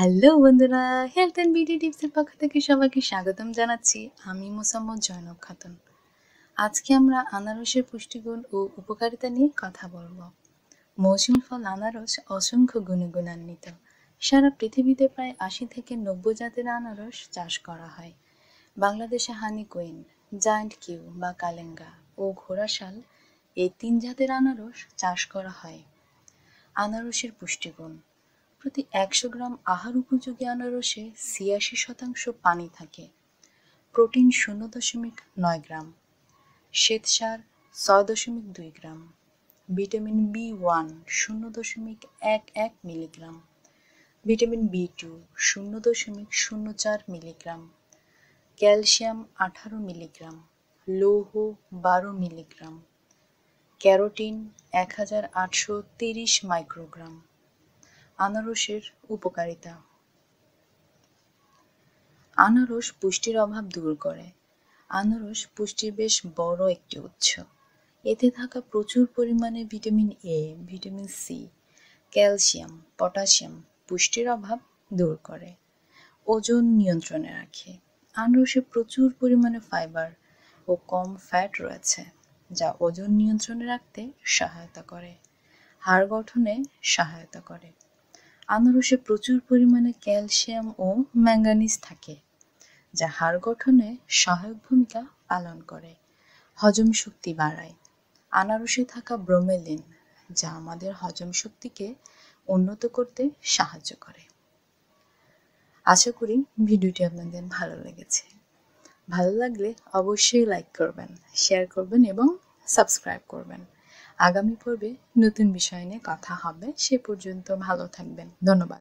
hello বন্ধুরা health and beauty টিপসের পক্ষ থেকে সবাইকে স্বাগতম জানাচ্ছি আমি মোসাম্মদ জয়নব খাতুন আজকে আমরা আনারসের পুষ্টিগুণ ও উপকারিতা নিয়ে কথা বলবো মৌসুমি ফল আনারস অসংখ্য গুণে গুণান্বিত সারা পৃথিবীতে প্রায় আশি থেকে নব্বই জাতের আনারস চাষ করা হয় বাংলাদেশে হানি কুইন জায়ান্ট কিউ বা কালেঙ্গা ও ঘোড়াশাল এই তিন জাতের আনারস চাষ করা হয় আনারসের পুষ্টিগুণ প্রতি একশো গ্রাম আহার উপযোগী আনারসে ছিয়াশি শতাংশ পানি থাকে প্রোটিন শূন্য দশমিক নয় গ্রাম শ্বেতসার ছয় দশমিক দুই গ্রাম ভিটামিন বি ওয়ান শূন্য দশমিক এক এক মিলিগ্রাম ভিটামিন বি টু শূন্য দশমিক শূন্য চার মিলিগ্রাম ক্যালসিয়াম আঠারো মিলিগ্রাম লৌহ বারো মিলিগ্রাম ক্যারোটিন এক হাজার আটশো তিরিশ মাইক্রোগ্রাম আনারসের উপকারিতা আনারস পুষ্টির অভাব দূর করে আনারস পুষ্টির বেশ বড় একটি উৎস এতে থাকা প্রচুর পরিমাণে vitamin A vitamin C calcium potassium পুষ্টির অভাব দূর করে ওজন নিয়ন্ত্রণে রাখে আনারসে প্রচুর পরিমাণে ফাইবার ও কম ফ্যাট রয়েছে যা ওজন নিয়ন্ত্রণে রাখতে সহায়তা করে হাড় গঠনে সহায়তা করে আনারসে প্রচুর পরিমাণে ক্যালসিয়াম ও ম্যাঙ্গানিজ থাকে যা হাড় গঠনে সহায়ক ভূমিকা পালন করে হজম শক্তি বাড়ায় আনারসে থাকা ব্রোমেলিন যা আমাদের হজম শক্তিকে উন্নত করতে সাহায্য করে আশা করি ভিডিওটি আপনাদের ভালো লেগেছে ভালো লাগলে অবশ্যই লাইক করবেন শেয়ার করবেন এবং সাবস্ক্রাইব করবেন আগামী পর্বে নতুন বিষয় নিয়ে কথা হবে সে পর্যন্ত ভালো থাকবেন ধন্যবাদ